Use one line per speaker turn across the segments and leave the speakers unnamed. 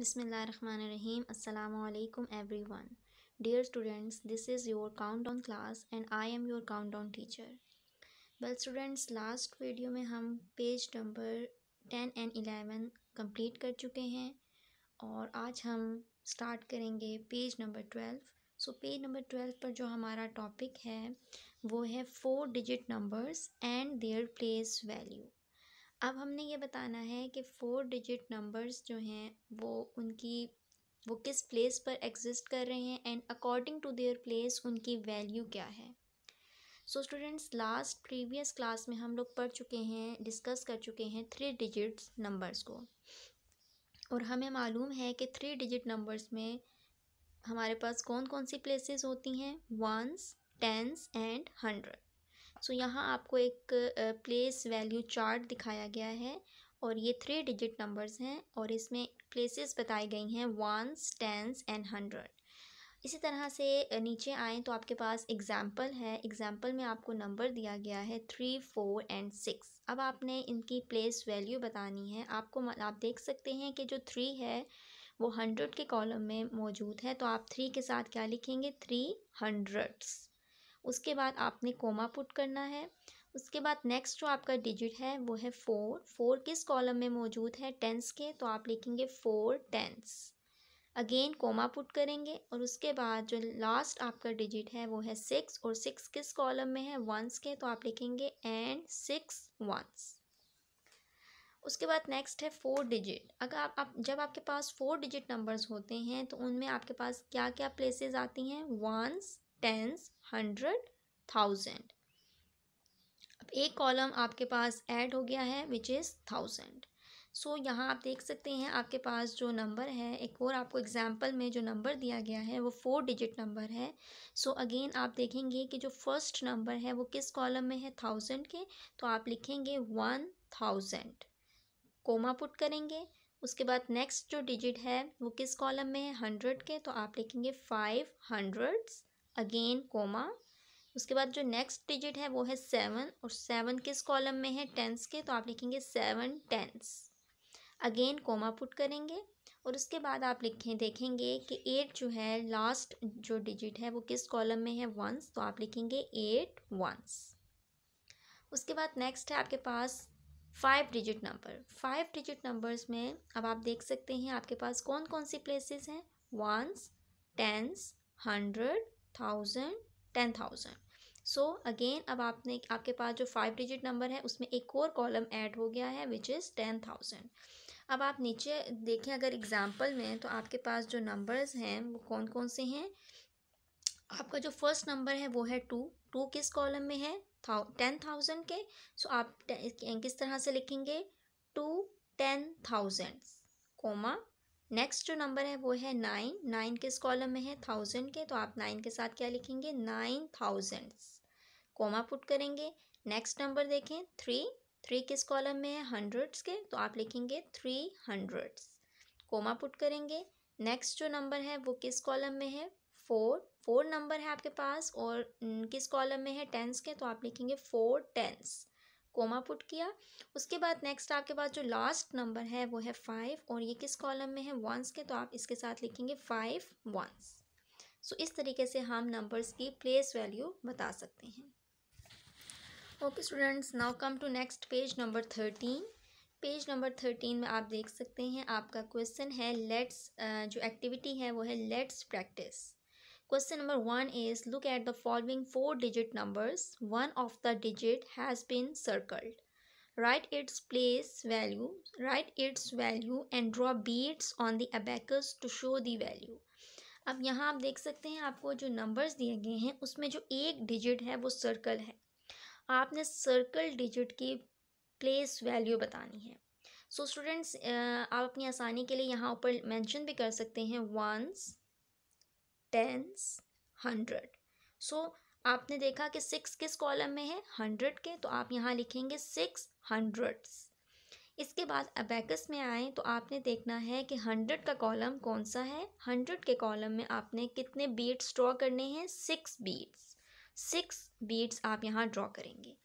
बिसमीम् अल्लाम everyone dear students this is your countdown class and I am your countdown teacher well students last video में हम page number ten and eleven complete कर चुके हैं और आज हम स्टार्ट करेंगे page number twelve so page number twelve पर जो हमारा टॉपिक है वो है four digit numbers and their place value अब हमने ये बताना है कि फ़ोर डिजिट नंबर्स जो हैं वो उनकी वो किस प्लेस पर एग्जिस्ट कर रहे हैं and according to their place उनकी वैल्यू क्या है so students last previous class में हम लोग पढ़ चुके हैं डिस्कस कर चुके हैं थ्री डिजिट नंबर्स को और हमें मालूम है कि थ्री डिजिट नंबर्स में हमारे पास कौन कौन सी प्लेसेस होती हैं ones tens and hundred so यहाँ आपको एक प्लेस वैल्यू चार्ट दिखाया गया है और ये थ्री डिजिट नंबर्स हैं और इसमें प्लेसेस बताई गई हैं वंस टेंस एंड हंड्रेड इसी तरह से नीचे आएँ तो आपके पास एग्ज़ाम्पल है एग्ज़ाम्पल में आपको नंबर दिया गया है थ्री फोर एंड सिक्स अब आपने इनकी प्लेस वैल्यू बतानी है आपको आप देख सकते हैं कि जो थ्री है वो हंड्रेड के कॉलम में मौजूद है तो आप थ्री के साथ क्या लिखेंगे थ्री हंड्रेड्स उसके बाद आपने कोमा पुट करना है उसके बाद नेक्स्ट जो आपका डिजिट है वो है फोर फोर किस कॉलम में मौजूद है टेंस के तो आप लिखेंगे four tens again comma put करेंगे और उसके बाद जो लास्ट आपका डिजिट है वो है सिक्स और सिक्स किस कॉलम में है वंस के तो आप लिखेंगे एंड सिक्स वंस उसके बाद नेक्स्ट है फोर डिजिट अगर आप, आप जब आपके पास फोर डिजिट नंबर्स होते हैं तो उनमें आपके पास क्या क्या प्लेसेस आती हैं वंस टेंस हंड्रेड थाउजेंड अब एक कॉलम आपके पास ऐड हो गया है विच इज़ थाउजेंड सो यहाँ आप देख सकते हैं आपके पास जो नंबर है एक और आपको एग्जाम्पल में जो नंबर दिया गया है वो फोर डिजिट नंबर है सो so, अगेन आप देखेंगे कि जो फर्स्ट नंबर है वो किस कॉलम में है थाउजेंड के तो आप लिखेंगे वन थाउजेंड कोमा पुट करेंगे उसके बाद नेक्स्ट जो डिजिट है वो किस कॉलम में है हंड्रेड के तो आप लिखेंगे फाइव हंड्रेड्स अगेन कोमा उसके बाद जो नेक्स्ट डिजिट है वो है सेवन और सेवन किस कॉलम में है टेंस के तो आप लिखेंगे seven tens again comma put करेंगे और उसके बाद आप लिखें देखेंगे कि एट जो है लास्ट जो डिजिट है वो किस कॉलम में है वंस तो आप लिखेंगे एट वंस उसके बाद नेक्स्ट है आपके पास five digit number five digit numbers में अब आप देख सकते हैं आपके पास कौन कौन सी प्लेसेस हैं ones tens hundred thousand ten thousand so again अब आपने आपके पास जो फाइव डिजिट नंबर है उसमें एक और कॉलम ऐड हो गया है विच इज़ टेन थाउजेंड अब आप नीचे देखें अगर एग्ज़ाम्पल में तो आपके पास जो नंबर्स हैं वो कौन कौन से हैं आपका जो फर्स्ट नंबर है वो है टू टू किस कॉलम में है टेन थाउजेंड के सो आप किस तरह से लिखेंगे two ten thousand comma next जो नंबर है वो है नाइन नाइन किस कॉलम में है थाउजेंड के तो आप नाइन के साथ क्या लिखेंगे नाइन थाउजेंड कोमा पुट करेंगे नेक्स्ट नंबर देखें थ्री थ्री किस कॉलम में है हंड्रेड्स के तो आप लिखेंगे थ्री हंड्रेड्स कोमा पुट करेंगे नेक्स्ट जो नंबर है वो किस कॉलम में है फोर फोर नंबर है आपके पास और किस कॉलम में है टेंस के तो आप लिखेंगे फोर टेंस कोमा पुट किया उसके बाद नेक्स्ट आपके पास जो लास्ट नंबर है वो है फाइव और ये किस कॉलम में है वंस के तो आप इसके साथ लिखेंगे फाइव वंस सो इस तरीके से हम नंबर्स की प्लेस वैल्यू बता सकते हैं okay students now come to next page number thirteen page number thirteen में आप देख सकते हैं आपका क्वेश्चन है लेट्स uh, जो एक्टिविटी है वो है let's practice question number one is look at the following four digit numbers one of the digit has been circled write its place value write its value and draw beads on the abacus to show the value अब यहाँ आप देख सकते हैं आपको जो numbers दिए गए हैं उसमें जो एक डिजिट है वो सर्कल है आपने सर्कल डिजिट की प्लेस वैल्यू बतानी है सो so स्टूडेंट्स आप अपनी आसानी के लिए यहाँ ऊपर मेंशन भी कर सकते हैं वंस टेंस हंड्रेड सो आपने देखा कि सिक्स किस कॉलम में है हंड्रेड के तो आप यहाँ लिखेंगे सिक्स हंड्रेड्स इसके बाद अबैकस में आए तो आपने देखना है कि हंड्रेड का कॉलम कौन सा है हंड्रेड के कॉलम में आपने कितने बीट्स ड्रॉ करने हैं सिक्स बीट्स सिक्स बीट्स आप यहाँ ड्रॉ करेंगे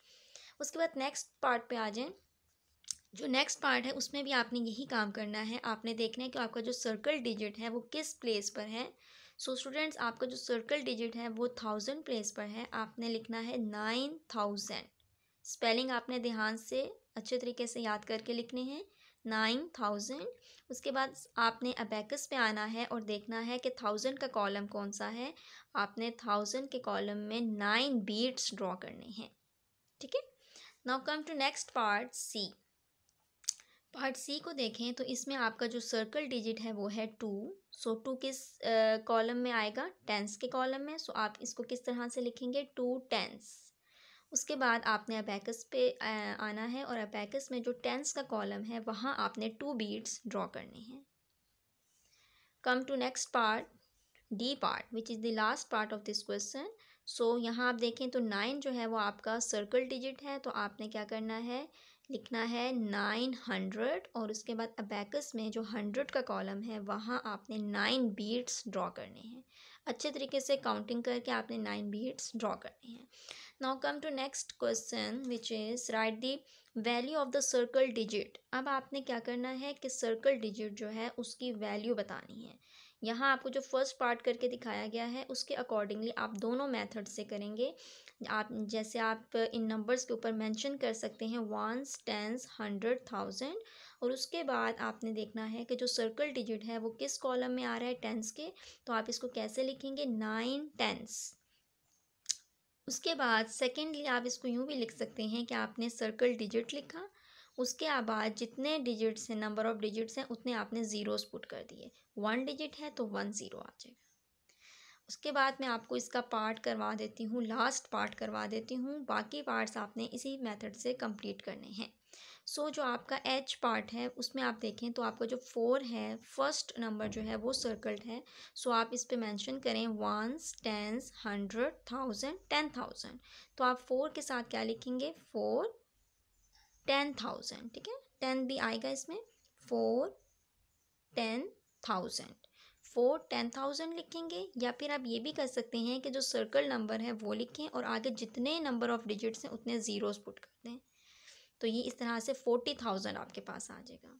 उसके बाद नेक्स्ट पार्ट पे आ जाएं जो नेक्स्ट पार्ट है उसमें भी आपने यही काम करना है आपने देखना है कि आपका जो सर्कल डिजिट है वो किस प्लेस पर है सो so, स्टूडेंट्स आपका जो सर्कल डिजिट है वो थाउजेंड प्लेस पर है आपने लिखना है नाइन थाउजेंड स्पेलिंग आपने ध्यान से अच्छे तरीके से याद करके लिखने हैं नाइन थाउजेंड उसके बाद आपने अबैकस पे आना है और देखना है कि थाउजेंड का कॉलम कौन सा है आपने थाउजेंड के कॉलम में नाइन बीट्स ड्रॉ करने हैं ठीक है now come to next part C part C को देखें तो इसमें आपका जो सर्कल डिजिट है वो है टू सो टू किस कॉलम में आएगा टेंस के कॉलम में सो so आप इसको किस तरह से लिखेंगे टू टेंस उसके बाद आपने अबैकस पे आना है और अबैकस में जो टेंस का कॉलम है वहाँ आपने टू बीट्स ड्रॉ करने हैं come to next part D part which is the last part of this question so यहाँ आप देखें तो नाइन जो है वो आपका सर्कल डिजिट है तो आपने क्या करना है लिखना है नाइन हंड्रेड और उसके बाद अबैकस में जो हंड्रेड का कॉलम है वहाँ आपने नाइन बीट्स ड्रॉ करने हैं अच्छे तरीके से काउंटिंग करके आपने नाइन बीट्स ड्रॉ करने हैं now come to next question which is write the value of the circle digit अब आपने क्या करना है कि सर्कल डिजिट जो है उसकी वैल्यू बतानी है यहाँ आपको जो फर्स्ट पार्ट करके दिखाया गया है उसके अकॉर्डिंगली आप दोनों मेथड से करेंगे आप जैसे आप इन नंबर्स के ऊपर मेंशन कर सकते हैं वंस टेंस हंड्रेड थाउजेंड और उसके बाद आपने देखना है कि जो सर्कल डिजिट है वो किस कॉलम में आ रहा है टेंस के तो आप इसको कैसे लिखेंगे नाइन टेंस उसके बाद सेकेंडली आप इसको यूँ भी लिख सकते हैं कि आपने सर्कल डिजिट लिखा उसके बाद जितने डिजिट्स हैं नंबर ऑफ़ डिजिट्स हैं उतने आपने ज़ीरोस पुट कर दिए वन डिजिट है तो वन ज़ीरो आ जाएगा उसके बाद मैं आपको इसका पार्ट करवा देती हूँ लास्ट पार्ट करवा देती हूँ बाकी पार्ट्स आपने इसी मेथड से कंप्लीट करने हैं सो so, जो आपका एच पार्ट है उसमें आप देखें तो आपका जो फोर है फर्स्ट नंबर जो है वो सर्कल्ड है सो so, आप इस पे मेंशन करें ones tens hundred thousand ten thousand तो आप फोर के साथ क्या लिखेंगे फोर टेन थाउजेंड ठीक है टेन भी आएगा इसमें four ten thousand four ten thousand लिखेंगे या फिर आप ये भी कर सकते हैं कि जो सर्कल नंबर है वो लिखें और आगे जितने नंबर ऑफ डिजिट्स हैं उतने ज़ीरोज़ पुट कर दें तो ये इस तरह से फोर्टी थाउजेंड आपके पास आ जाएगा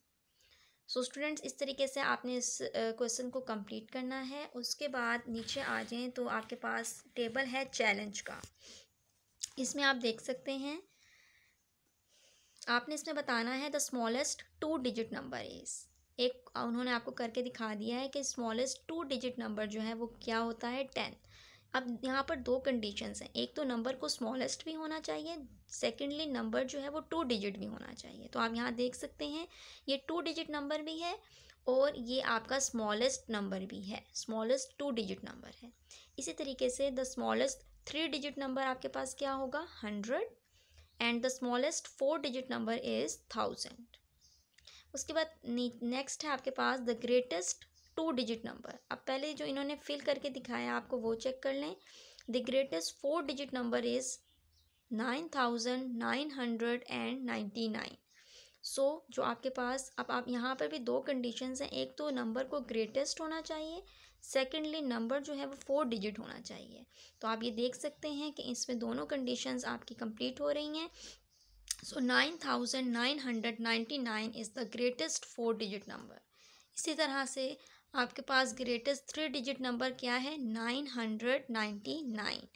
सो so, स्टूडेंट्स इस तरीके से आपने इस क्वेश्चन को कंप्लीट करना है उसके बाद नीचे आ जाएँ तो आपके पास टेबल है चैलेंज का इसमें आप देख सकते हैं आपने इसमें बताना है the smallest two digit number is एक उन्होंने आपको करके दिखा दिया है कि स्मॉलेस्ट टू डिजिट नंबर जो है वो क्या होता है टेन अब यहाँ पर दो कंडीशंस हैं एक तो नंबर को स्मॉलेस्ट भी होना चाहिए सेकेंडली नंबर जो है वो टू डिजिट भी होना चाहिए तो आप यहाँ देख सकते हैं ये टू डिजिट नंबर भी है और ये आपका स्मॉलेस्ट नंबर भी है स्मॉलेस्ट टू डिजिट नंबर है इसी तरीके से the smallest three digit number आपके पास क्या होगा hundred and the smallest four digit number is thousand उसके बाद नेक्स्ट है आपके पास the greatest two digit number अब पहले जो इन्होंने फिल करके दिखाया आपको वो चेक कर लें the greatest four digit number is nine thousand nine hundred and ninety nine so so, जो आपके पास अब आप यहाँ पर भी दो कंडीशंस हैं एक तो नंबर को ग्रेटेस्ट होना चाहिए सेकेंडली नंबर जो है वो फोर डिजिट होना चाहिए तो आप ये देख सकते हैं कि इसमें दोनों कंडीशंस आपकी कंप्लीट हो रही हैं so nine thousand nine hundred ninety nine is the greatest four digit number इसी तरह से आपके पास ग्रेटेस्ट थ्री डिजिट नंबर क्या है nine hundred ninety nine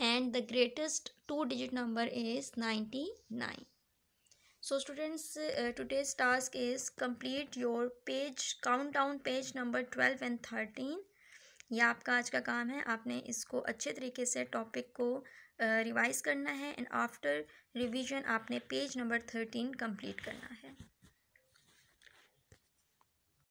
and the greatest two digit number is ninety nine so students today's task is complete your page count down page number twelve and thirteen यह आपका आज का काम है आपने इसको अच्छे तरीके से टॉपिक को रिवाइज uh, करना है एंड आफ्टर रिवीजन आपने पेज नंबर थर्टीन कंप्लीट करना है